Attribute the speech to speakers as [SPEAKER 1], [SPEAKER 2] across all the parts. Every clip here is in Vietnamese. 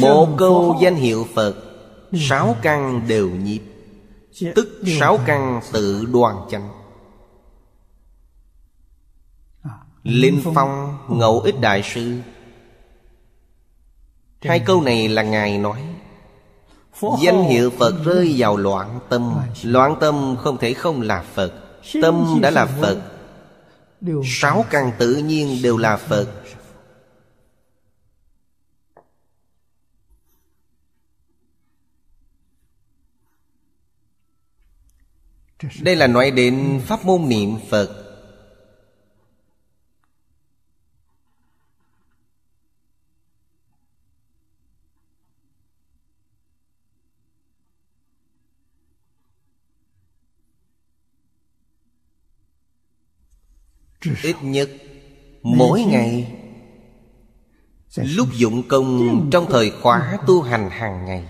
[SPEAKER 1] Một câu danh hiệu Phật Sáu căn đều nhịp Tức sáu căn tự đoàn chánh Linh Phong Ngẫu Ích Đại Sư Hai câu này là Ngài nói Danh hiệu Phật rơi vào loạn tâm Loạn tâm không thể không là Phật Tâm đã là Phật Sáu căn tự nhiên đều là Phật đây là nói đến pháp môn niệm phật ít nhất
[SPEAKER 2] mỗi ngày
[SPEAKER 1] lúc dụng công trong thời khóa tu hành hàng ngày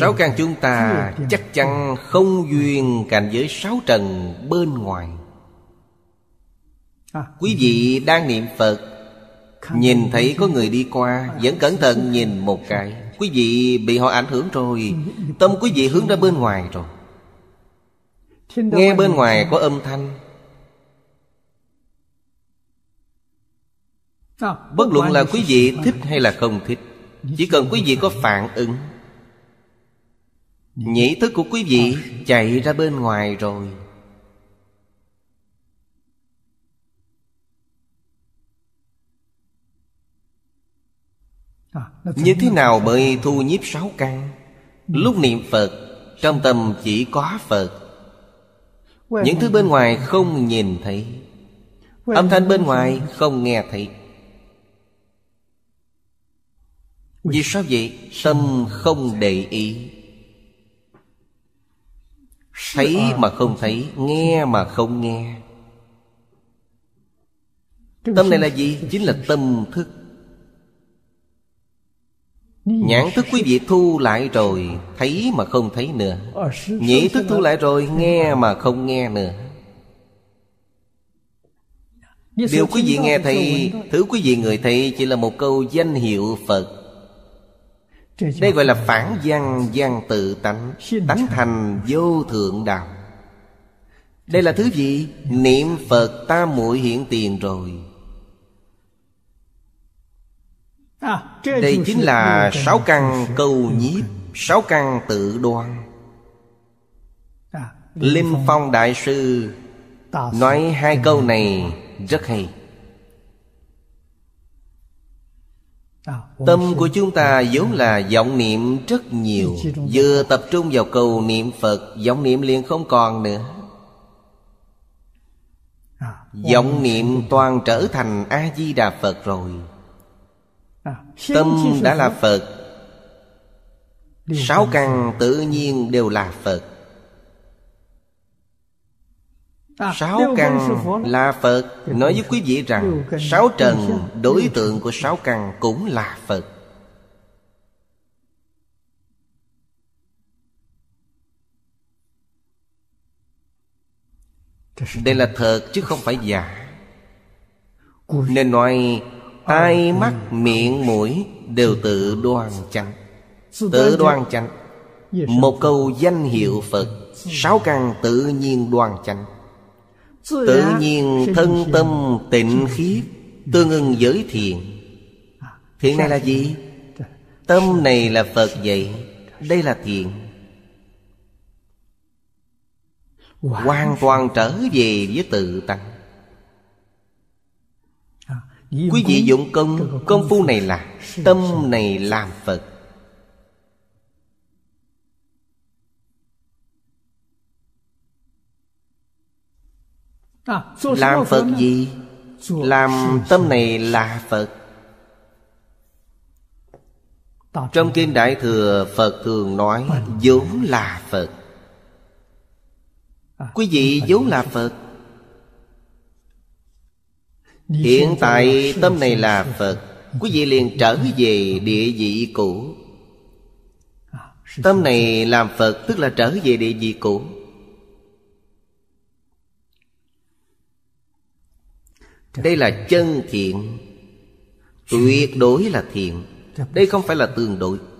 [SPEAKER 1] Sáu căn chúng ta chắc chắn không duyên cảnh giới sáu trần bên ngoài à. Quý vị đang niệm Phật Nhìn thấy có người đi qua à, Vẫn cẩn thận nhìn một cái Quý vị bị họ ảnh hưởng rồi Tâm quý vị hướng ra bên ngoài rồi Nghe bên ngoài có âm thanh à, Bất luận là quý vị thích hay là không thích Chỉ cần quý vị có phản ứng Nhĩ thức của quý vị ờ. chạy ra bên ngoài rồi à, Như thế nào mới thu nhiếp sáu căn ừ. Lúc niệm Phật Trong tâm chỉ có Phật Những thứ bên ngoài không nhìn thấy Âm thanh bên ngoài không nghe thấy Vì sao vậy? Tâm không để ý Thấy ờ. mà không thấy Nghe mà không nghe
[SPEAKER 2] Tâm này là gì?
[SPEAKER 1] Chính là tâm thức Nhãn thức quý vị thu lại rồi Thấy mà không thấy nữa ờ, Nhĩ thức thu lại rồi Nghe mà không nghe nữa Điều quý vị nghe thấy Thứ quý vị người thấy Chỉ là một câu danh hiệu Phật đây gọi là phản văn văn tự tánh Tánh thành vô thượng đạo Đây là thứ gì? Niệm Phật ta muội hiện tiền rồi à, Đây chính là sáu căn câu nhiếp Sáu căn tự đoan à, Linh Phong Đại Sư Nói hai câu này rất hay Tâm của chúng ta vốn là vọng niệm rất nhiều Vừa tập trung vào cầu niệm Phật vọng niệm liền không còn nữa à, vọng niệm toàn trở thành A-di-đà Phật rồi à, Tâm đã là Phật Sáu căn tự nhiên đều là Phật À, sáu căn là Phật Nói với quý vị rằng Sáu trần đối tượng của sáu căn cũng là Phật Đây là thật chứ không phải giả Nên nói tai mắt miệng mũi đều tự đoan chánh Tự đoan dạ- chánh dạ Một câu dạ- danh hiệu Phật Sáu căn tự nhiên đoan chánh Tự nhiên thân tâm tịnh khiết Tương ưng giới thiền Thiện này là gì? Tâm này là Phật vậy Đây là thiện Hoàn toàn trở về với tự tăng Quý vị dụng công Công phu này là Tâm này làm Phật À, làm phật gì làm tâm này là phật trong kinh đại thừa phật thường nói vốn là phật à, quý vị vốn là phật hiện tại tâm này là phật quý vị liền trở về địa vị cũ à, tâm này làm phật tức là trở về địa vị cũ Đây là chân thiện Tuyệt đối là thiện Đây không phải là tương đối